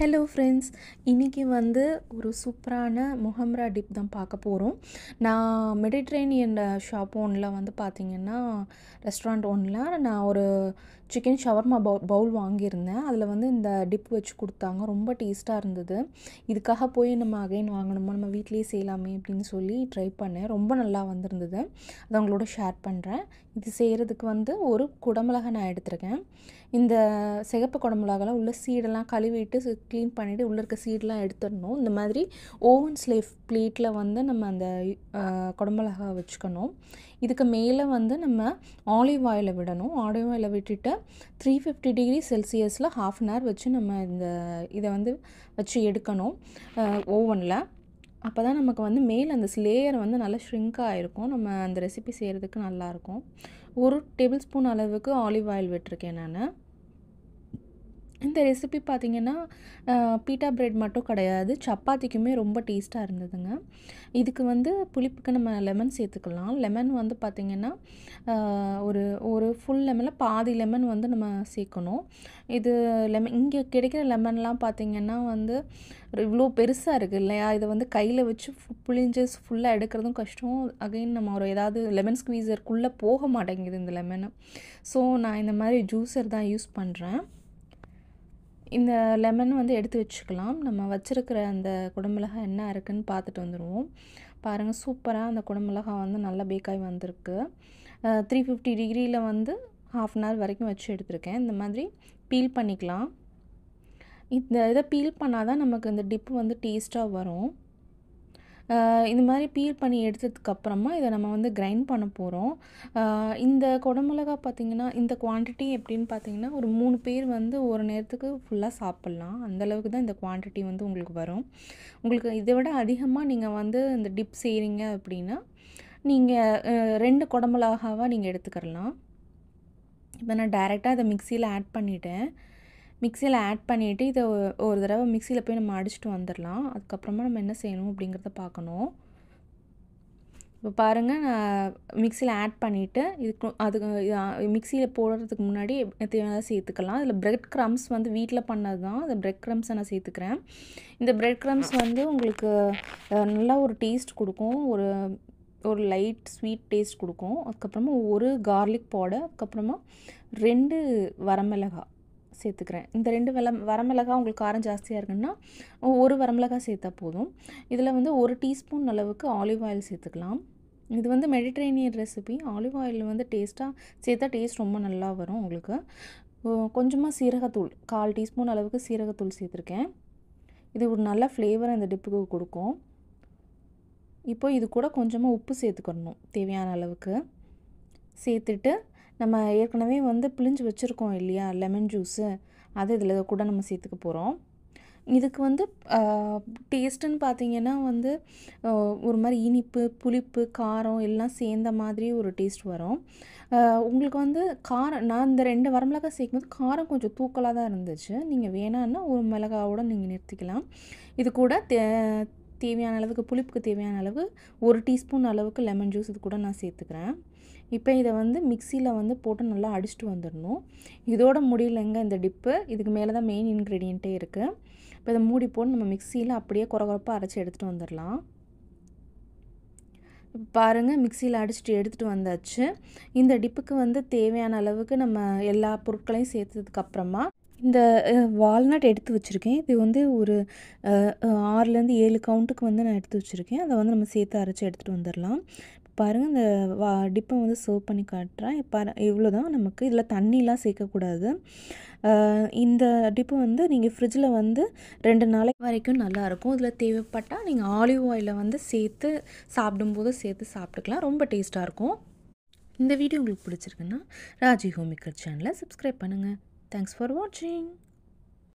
hello friends இன்றைக்கி வந்து ஒரு சூப்பரான முகம்ரா டிப் தான் பார்க்க போகிறோம் நான் மெடிட்ரேனியன் ஷாப் ஒன்றில் வந்து பார்த்திங்கன்னா ரெஸ்டாரண்ட் ஒன்றில் நான் ஒரு சிக்கன் ஷவர்மா பவு பவுல் வாங்கியிருந்தேன் அதில் வந்து இந்த டிப் வச்சு கொடுத்தாங்க ரொம்ப டேஸ்ட்டாக இருந்தது இதுக்காக போய் நம்ம அகைன் வாங்கணுமோ நம்ம வீட்லேயே செய்யலாமே அப்படின்னு சொல்லி ட்ரை பண்ணேன் ரொம்ப நல்லா வந்திருந்தது அதை அவங்களோட ஷேர் பண்ணுறேன் இது செய்கிறதுக்கு வந்து ஒரு குடமிளகை நான் எடுத்திருக்கேன் இந்த சிகப்பு குடமிளகெல்லாம் உள்ள சீடெல்லாம் கழுவிட்டு க்ளீன் பண்ணிவிட்டு உள்ளே இருக்க சீடெலாம் எடுத்துடணும் இந்த மாதிரி ஓவன் ஸ்லேவ் ப்ளேட்டில் வந்து நம்ம அந்த குடமிளகா வச்சுக்கணும் இதுக்கு மேலே வந்து நம்ம ஆலிவ் ஆயிலை விடணும் ஆலிவ் ஆயிலை விட்டுட்டு த்ரீ ஃபிஃப்டி டிகிரி செல்சியஸில் ஹாஃப் அன் ஹவர் வச்சு நம்ம இந்த இதை வந்து வச்சு எடுக்கணும் ஓவனில் அப்போ தான் நமக்கு வந்து மேலே அந்த ஸ்லேயர் வந்து நல்லா ஷ்ரிங்க் ஆகிருக்கும் நம்ம அந்த ரெசிபி செய்கிறதுக்கு நல்லாயிருக்கும் ஒரு டேபிள் ஸ்பூன் அளவுக்கு ஆலிவ் ஆயில் விட்டுருக்கேன் நான் இந்த ரெசிபி பார்த்திங்கன்னா பீட்டா பிரெட் மட்டும் கிடையாது சப்பாத்திக்குமே ரொம்ப டேஸ்ட்டாக இருந்ததுங்க இதுக்கு வந்து புளிப்புக்கு நம்ம லெமன் சேர்த்துக்கலாம் லெமன் வந்து பார்த்திங்கன்னா ஒரு ஒரு ஃபுல் லெமனில் பாதி லெமன் வந்து நம்ம சேர்க்கணும் இது லெமன் இங்கே கிடைக்கிற லெமன்லாம் பார்த்திங்கன்னா வந்து இவ்வளோ பெருசாக இருக்குது இல்லையா இதை வந்து கையில் வச்சு புளிஞ்சு ஃபுல்லாக எடுக்கிறதும் கஷ்டம் அகைன் நம்ம ஒரு ஏதாவது லெமன் ஸ்க்வீசருக்குள்ளே போக மாட்டேங்குது இந்த லெமனு ஸோ நான் இந்த மாதிரி ஜூஸர் தான் யூஸ் பண்ணுறேன் இந்த லெமன் வந்து எடுத்து வச்சுக்கலாம் நம்ம வச்சுருக்கிற அந்த குடமிளகாய் என்ன இருக்குதுன்னு பார்த்துட்டு வந்துடுவோம் பாருங்கள் சூப்பராக அந்த குடமிளகாய் வந்து நல்லா பேக்காய் வந்திருக்கு த்ரீ ஃபிஃப்டி டிகிரியில் வந்து ஹாஃப் அன் ஹவர் வரைக்கும் வச்சு எடுத்திருக்கேன் இந்த மாதிரி பீல் பண்ணிக்கலாம் இந்த இதை பீல் பண்ணால் தான் நமக்கு இந்த டிப்பு வந்து டேஸ்ட்டாக வரும் இந்த மாதிரி பீல் பண்ணி எடுத்ததுக்கப்புறமா இதை நம்ம வந்து கிரைண்ட் பண்ண போகிறோம் இந்த குடமிளகா பார்த்திங்கன்னா இந்த குவான்டிட்டி எப்படின்னு பார்த்தீங்கன்னா ஒரு மூணு பேர் வந்து ஒரு நேரத்துக்கு ஃபுல்லாக சாப்பிட்லாம் அந்தளவுக்கு தான் இந்த குவான்டிட்டி வந்து உங்களுக்கு வரும் உங்களுக்கு இதை விட அதிகமாக நீங்கள் வந்து இந்த டிப் செய்கிறீங்க அப்படின்னா நீங்கள் ரெண்டு குடமிளகாவாக நீங்கள் எடுத்துக்கிறலாம் இப்போ நான் டைரெக்டாக அதை மிக்சியில் ஆட் பண்ணிவிட்டேன் மிக்சியில் ஆட் பண்ணிவிட்டு இதை ஒரு தடவை மிக்சியில் போய் நம்ம அடிச்சுட்டு வந்துடலாம் அதுக்கப்புறமா நம்ம என்ன செய்யணும் அப்படிங்கிறத பார்க்கணும் இப்போ பாருங்கள் நான் மிக்சியில் ஆட் பண்ணிவிட்டு இதுக்கு அதுக்கு மிக்சியில் போடுறதுக்கு முன்னாடி தேவையான சேர்த்துக்கலாம் அதில் ப்ரெட் க்ரம்ஸ் வந்து வீட்டில் பண்ணது தான் அந்த ப்ரெட் க்ரம்ஸை நான் சேர்த்துக்கிறேன் இந்த ப்ரெட் க்ரம்ஸ் வந்து உங்களுக்கு நல்லா ஒரு டேஸ்ட் கொடுக்கும் ஒரு ஒரு லைட் ஸ்வீட் டேஸ்ட் கொடுக்கும் அதுக்கப்புறமா ஒரு கார்லிக் பவுடர் அதுக்கப்புறமா ரெண்டு வரமிளகாய் சேர்த்துக்கிறேன் இந்த ரெண்டு வெல வரமிளகா உங்களுக்கு காரம் ஜாஸ்தியாக இருக்குன்னா ஒரு வரமிளகா சேர்த்தா போதும் இதில் வந்து ஒரு டீஸ்பூன் அளவுக்கு ஆலிவ் ஆயில் சேர்த்துக்கலாம் இது வந்து மெடிட்ரேனியன் ரெசிபி ஆலிவ் ஆயில் வந்து டேஸ்ட்டாக சேர்த்தா டேஸ்ட் ரொம்ப நல்லா வரும் உங்களுக்கு கொஞ்சமாக சீரகத்தூள் கால் டீஸ்பூன் அளவுக்கு சீரகத்தூள் சேர்த்துருக்கேன் இது ஒரு நல்ல ஃப்ளேவர் அந்த டிப்புக்கு கொடுக்கும் இப்போ இது கூட கொஞ்சமாக உப்பு சேர்த்துக்கணும் தேவையான அளவுக்கு சேர்த்துட்டு நம்ம ஏற்கனவே வந்து பிழிஞ்சு வச்சுருக்கோம் இல்லையா லெமன் ஜூஸு அது இதில் கூட நம்ம சேர்த்துக்க போகிறோம் இதுக்கு வந்து டேஸ்ட்டுன்னு பார்த்தீங்கன்னா வந்து ஒரு மாதிரி இனிப்பு புளிப்பு காரம் எல்லாம் சேர்ந்த மாதிரி ஒரு டேஸ்ட் வரும் உங்களுக்கு வந்து காரம் நான் இந்த ரெண்டு வரமிளகாய் சேர்க்கும்போது காரம் கொஞ்சம் தூக்கலாக தான் இருந்துச்சு நீங்கள் வேணான்னா ஒரு மிளகாவோட நீங்கள் நிறுத்திக்கலாம் இது கூட தே தேவையான அளவுக்கு புளிப்புக்கு தேவையான அளவு ஒரு டீஸ்பூன் அளவுக்கு லெமன் ஜூஸ் இது கூட நான் சேர்த்துக்கிறேன் இப்போ இதை வந்து மிக்சியில் வந்து போட்டு நல்லா அடிச்சுட்டு வந்துடணும் இதோட முடியலைங்க இந்த டிப்பு இதுக்கு மேலே தான் மெயின் இன்க்ரீடியண்ட்டே இருக்குது இப்போ இதை மூடி போட்டு நம்ம மிக்சியில் அப்படியே குறகுறப்பாக அரைச்சி எடுத்துகிட்டு வந்துடலாம் இப்போ பாருங்கள் மிக்சியில் அடிச்சுட்டு எடுத்துகிட்டு வந்தாச்சு இந்த டிப்புக்கு வந்து தேவையான அளவுக்கு நம்ம எல்லா பொருட்களையும் சேர்த்ததுக்கப்புறமா இந்த வால்நட் எடுத்து வச்சுருக்கேன் இது வந்து ஒரு ஆறுலேருந்து ஏழு கவுண்ட்டுக்கு வந்து நான் எடுத்து வச்சுருக்கேன் அதை வந்து நம்ம சேர்த்து அரைச்சி எடுத்துகிட்டு வந்துடலாம் பாருங்கள் இந்த வா டிப்பை வந்து சர்வ் பண்ணி காட்டுறேன் பாரு இவ்வளோ தான் நமக்கு இதில் தண்ணிலாம் சேர்க்கக்கூடாது இந்த டிப்பு வந்து நீங்கள் ஃப்ரிட்ஜில் வந்து ரெண்டு நாளைக்கு வரைக்கும் நல்லாயிருக்கும் இதில் தேவைப்பட்டால் நீங்கள் ஆலிவ் ஆயிலை வந்து சேர்த்து சாப்பிடும்போது சேர்த்து சாப்பிட்டுக்கலாம் ரொம்ப டேஸ்ட்டாக இருக்கும் இந்த வீடியோ உங்களுக்கு பிடிச்சிருக்குன்னா ராஜி ஹோமிக்கர் சேனலை சப்ஸ்கிரைப் பண்ணுங்கள் தேங்க்ஸ் ஃபார் வாட்சிங்